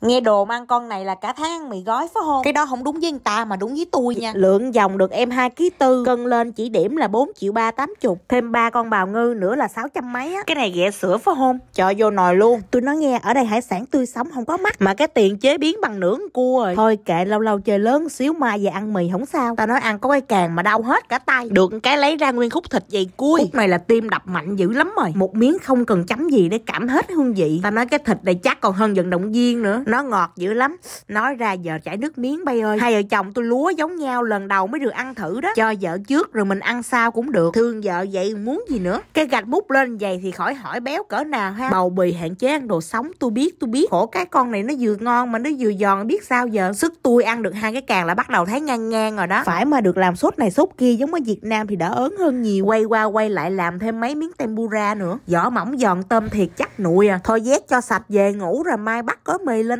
nghe đồ mang con này là cả tháng mì gói phải không cái đó không đúng với người ta mà đúng với tôi nha lượng dòng được em hai ký tư cân lên chỉ điểm là 4 triệu ba tám chục thêm ba con bào ngư nữa là sáu trăm mấy á cái này ghẹ sữa phải không cho vô nồi luôn tôi nói nghe ở đây hải sản tươi sống không có mắc mà cái tiền chế biến bằng nướng cua rồi thôi kệ lâu lâu chơi lớn xíu mai về ăn mì không sao ta nói ăn có cái càng mà đau hết cả tay được cái lấy ra nguyên khúc thịt dày cuối khúc này là tim đập mạnh dữ lắm rồi một miếng không cần chấm gì để cảm hết hương vị ta nói cái thịt này chắc còn hơn vận động viên nữa nó ngọt dữ lắm nói ra giờ chảy nước miếng bay ơi hai vợ chồng tôi lúa giống nhau lần đầu mới được ăn thử đó cho vợ trước rồi mình ăn sau cũng được thương vợ vậy muốn gì nữa cái gạch bút lên vậy thì khỏi hỏi béo cỡ nào ha bầu bì hạn chế ăn đồ sống tôi biết tôi biết khổ cái con này nó vừa ngon mà nó vừa giòn biết sao giờ sức tôi ăn được hai cái càng là bắt đầu thấy ngang ngang rồi đó phải mà được làm sốt này sốt kia giống ở việt nam thì đỡ ớn hơn nhiều quay qua quay lại làm thêm mấy miếng tempura nữa vỏ mỏng giòn tôm thiệt chắc nụi à thôi vét cho sạch về ngủ rồi mai bắt có mì lên